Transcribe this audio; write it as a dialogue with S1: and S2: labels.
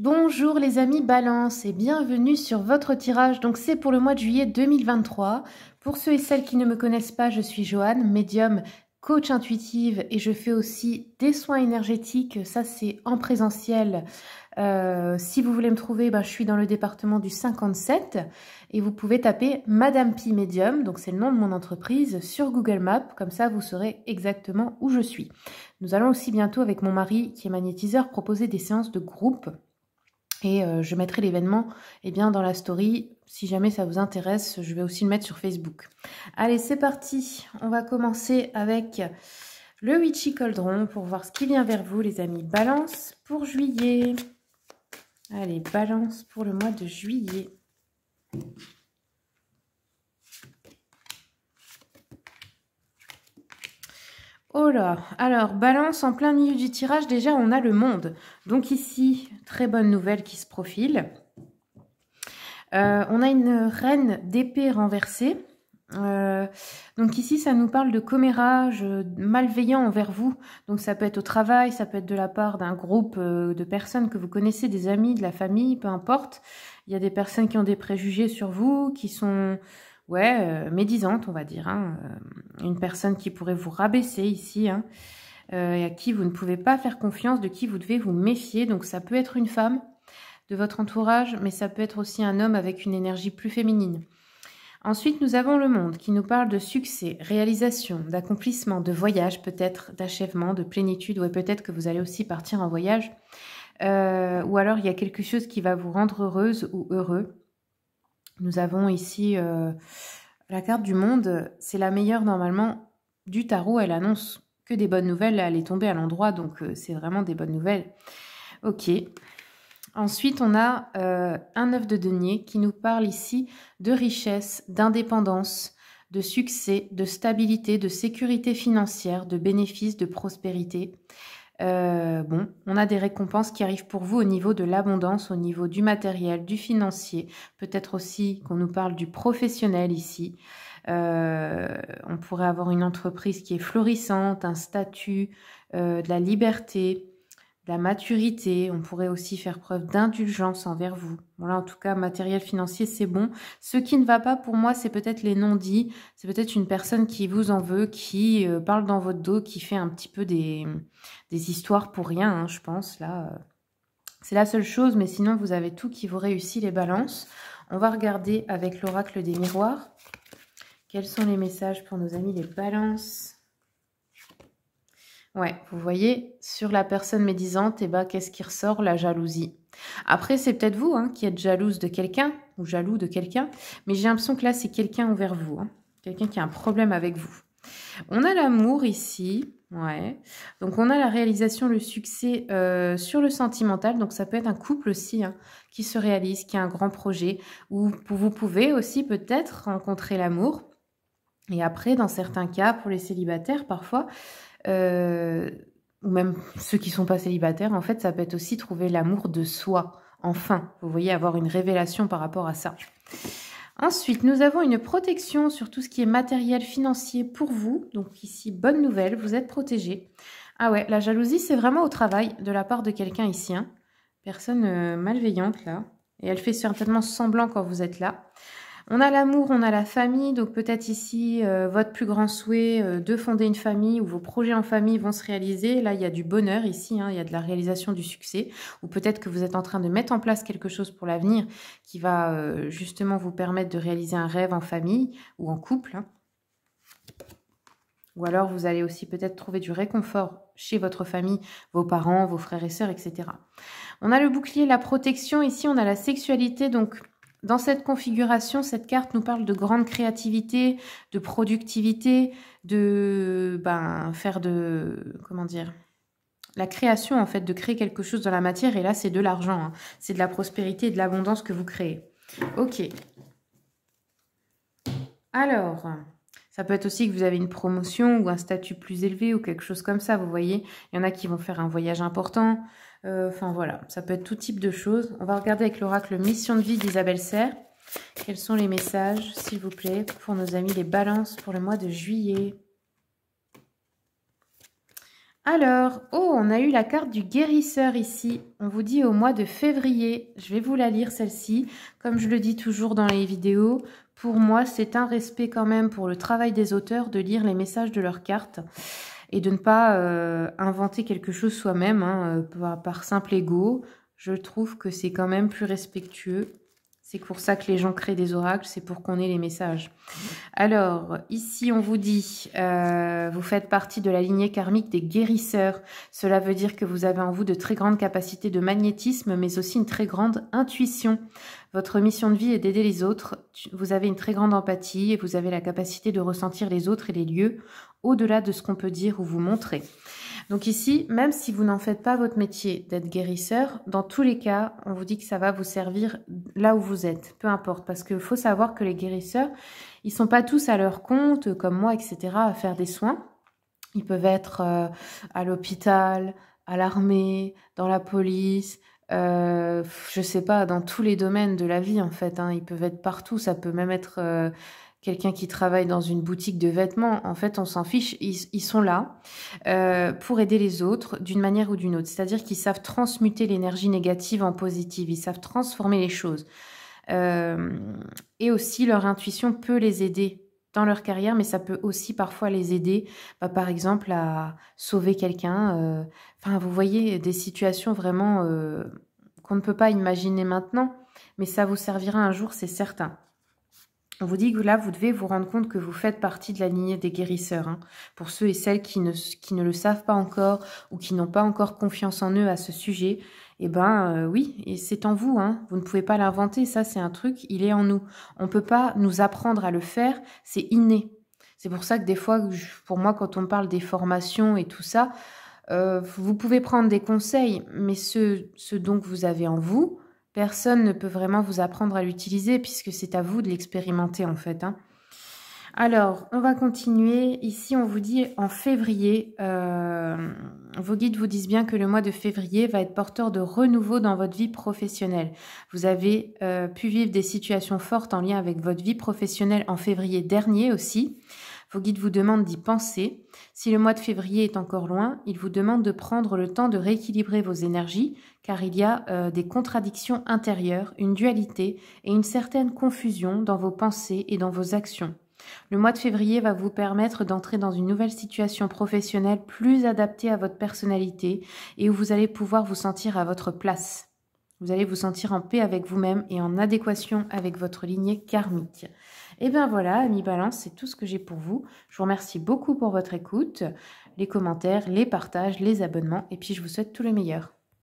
S1: Bonjour les amis Balance et bienvenue sur votre tirage. Donc c'est pour le mois de juillet 2023. Pour ceux et celles qui ne me connaissent pas, je suis Joanne, médium, coach intuitive et je fais aussi des soins énergétiques. Ça c'est en présentiel. Euh, si vous voulez me trouver, ben, je suis dans le département du 57 et vous pouvez taper Madame Pi Medium, donc c'est le nom de mon entreprise, sur Google Maps, comme ça vous saurez exactement où je suis. Nous allons aussi bientôt avec mon mari qui est magnétiseur proposer des séances de groupe et euh, je mettrai l'événement eh bien, dans la story. Si jamais ça vous intéresse, je vais aussi le mettre sur Facebook. Allez, c'est parti. On va commencer avec le Witchy Cauldron pour voir ce qui vient vers vous, les amis. Balance pour juillet. Allez, balance pour le mois de juillet. Oh Alors, balance, en plein milieu du tirage, déjà, on a le monde. Donc ici, très bonne nouvelle qui se profile. Euh, on a une reine d'épée renversée. Euh, donc ici, ça nous parle de commérage malveillant envers vous. Donc ça peut être au travail, ça peut être de la part d'un groupe euh, de personnes que vous connaissez, des amis, de la famille, peu importe. Il y a des personnes qui ont des préjugés sur vous, qui sont ouais, euh, médisante, on va dire, hein, euh, une personne qui pourrait vous rabaisser ici, hein, euh, et à qui vous ne pouvez pas faire confiance, de qui vous devez vous méfier. Donc ça peut être une femme de votre entourage, mais ça peut être aussi un homme avec une énergie plus féminine. Ensuite, nous avons le monde qui nous parle de succès, réalisation, d'accomplissement, de voyage peut-être, d'achèvement, de plénitude, Ou peut-être que vous allez aussi partir en voyage. ou alors il y a quelque chose qui va vous rendre heureuse ou heureux. Nous avons ici euh, la carte du monde, c'est la meilleure normalement du tarot, elle annonce que des bonnes nouvelles, elle est tombée à l'endroit, donc euh, c'est vraiment des bonnes nouvelles. Ok. Ensuite, on a euh, un œuf de denier qui nous parle ici de richesse, d'indépendance, de succès, de stabilité, de sécurité financière, de bénéfices, de prospérité. Euh, bon, on a des récompenses qui arrivent pour vous au niveau de l'abondance, au niveau du matériel, du financier, peut-être aussi qu'on nous parle du professionnel ici. Euh, on pourrait avoir une entreprise qui est florissante, un statut, euh, de la liberté, la maturité, on pourrait aussi faire preuve d'indulgence envers vous. Voilà, en tout cas, matériel financier, c'est bon. Ce qui ne va pas pour moi, c'est peut-être les non-dits, c'est peut-être une personne qui vous en veut, qui euh, parle dans votre dos, qui fait un petit peu des, des histoires pour rien, hein, je pense, là. Euh. c'est la seule chose, mais sinon, vous avez tout qui vous réussit, les balances. On va regarder avec l'oracle des miroirs. Quels sont les messages pour nos amis les balances Ouais, vous voyez, sur la personne médisante, et eh ben, qu'est-ce qui ressort La jalousie. Après, c'est peut-être vous hein, qui êtes jalouse de quelqu'un ou jaloux de quelqu'un, mais j'ai l'impression que là, c'est quelqu'un envers vous, hein. quelqu'un qui a un problème avec vous. On a l'amour ici, ouais. Donc on a la réalisation, le succès euh, sur le sentimental, donc ça peut être un couple aussi hein, qui se réalise, qui a un grand projet, ou vous pouvez aussi peut-être rencontrer l'amour. Et après, dans certains cas, pour les célibataires, parfois, euh, ou même ceux qui ne sont pas célibataires, en fait, ça peut être aussi trouver l'amour de soi. Enfin, vous voyez, avoir une révélation par rapport à ça. Ensuite, nous avons une protection sur tout ce qui est matériel financier pour vous. Donc ici, bonne nouvelle, vous êtes protégé. Ah ouais, la jalousie, c'est vraiment au travail de la part de quelqu'un ici. Hein. Personne euh, malveillante là. Et elle fait certainement semblant quand vous êtes là. On a l'amour, on a la famille, donc peut-être ici euh, votre plus grand souhait euh, de fonder une famille ou vos projets en famille vont se réaliser. Là, il y a du bonheur ici, hein, il y a de la réalisation du succès, ou peut-être que vous êtes en train de mettre en place quelque chose pour l'avenir qui va euh, justement vous permettre de réaliser un rêve en famille ou en couple. Hein. Ou alors vous allez aussi peut-être trouver du réconfort chez votre famille, vos parents, vos frères et sœurs, etc. On a le bouclier, la protection, ici on a la sexualité, donc dans cette configuration, cette carte nous parle de grande créativité, de productivité, de ben, faire de... comment dire la création, en fait, de créer quelque chose dans la matière. Et là, c'est de l'argent. Hein. C'est de la prospérité et de l'abondance que vous créez. Ok. Alors, ça peut être aussi que vous avez une promotion ou un statut plus élevé ou quelque chose comme ça, vous voyez. Il y en a qui vont faire un voyage important. Euh, enfin voilà, ça peut être tout type de choses. On va regarder avec l'oracle mission de vie d'Isabelle Serre. Quels sont les messages, s'il vous plaît, pour nos amis les balances pour le mois de juillet alors, oh, on a eu la carte du guérisseur ici. On vous dit au mois de février. Je vais vous la lire celle-ci. Comme je le dis toujours dans les vidéos, pour moi, c'est un respect quand même pour le travail des auteurs de lire les messages de leurs cartes et de ne pas euh, inventer quelque chose soi-même hein, euh, par, par, simple ego. Je trouve que c'est quand même plus respectueux c'est pour ça que les gens créent des oracles, c'est pour qu'on ait les messages. Alors, ici, on vous dit, euh, vous faites partie de la lignée karmique des guérisseurs. Cela veut dire que vous avez en vous de très grandes capacités de magnétisme, mais aussi une très grande intuition. Votre mission de vie est d'aider les autres. Vous avez une très grande empathie et vous avez la capacité de ressentir les autres et les lieux au-delà de ce qu'on peut dire ou vous montrer. Donc ici, même si vous n'en faites pas votre métier d'être guérisseur, dans tous les cas, on vous dit que ça va vous servir là où vous êtes, peu importe, parce qu'il faut savoir que les guérisseurs, ils sont pas tous à leur compte, comme moi, etc., à faire des soins. Ils peuvent être euh, à l'hôpital, à l'armée, dans la police, euh, je sais pas, dans tous les domaines de la vie en fait. Hein. Ils peuvent être partout, ça peut même être euh, quelqu'un qui travaille dans une boutique de vêtements, en fait, on s'en fiche, ils, sont là euh, pour aider les autres d'une manière ou d'une autre. C'est-à-dire qu'ils savent transmuter l'énergie négative en positive, ils savent transformer les choses. Euh, et aussi, leur intuition peut les aider dans leur carrière, mais ça peut aussi parfois les aider, bah, par exemple, à sauver quelqu'un. Euh, enfin, vous voyez, des situations vraiment qu'on ne peut pas imaginer maintenant, mais ça vous servira un jour, c'est certain on vous dit que là, vous devez vous rendre compte que vous faites partie de la lignée des guérisseurs. Hein, pour ceux et celles qui ne, qui ne le savent pas encore ou qui n'ont pas encore confiance en eux à ce sujet, eh ben euh, oui, et c'est en vous. Hein. Vous ne pouvez pas l'inventer, ça c'est un truc, il est en nous. On ne peut pas nous apprendre à le faire, c'est inné. C'est pour ça que des fois, pour moi, quand on parle des formations et tout ça, euh, vous pouvez prendre des conseils, mais ce, ce don vous avez en vous, personne ne peut vraiment vous apprendre à l'utiliser puisque c'est à vous de l'expérimenter en fait. Hein. Alors, on va continuer. Ici, on vous dit en février, euh, vos guides vous disent bien que le mois de février va être porteur de renouveau dans votre vie professionnelle. Vous avez euh, pu vivre des situations fortes en lien avec votre vie professionnelle en février dernier aussi. Vos guides vous demandent d'y penser. Si le mois de février est encore loin, ils vous demandent de prendre le temps de rééquilibrer vos énergies, car il y a euh, des contradictions intérieures, une dualité et une certaine confusion dans vos pensées et dans vos actions. Le mois de février va vous permettre d'entrer dans une nouvelle situation professionnelle plus adaptée à votre personnalité et où vous allez pouvoir vous sentir à votre place. Vous allez vous sentir en paix avec vous-même et en adéquation avec votre lignée karmique. Et bien voilà, ami Balance, c'est tout ce que j'ai pour vous. Je vous remercie beaucoup pour votre écoute, les commentaires, les partages, les abonnements, et puis je vous souhaite tout le meilleur.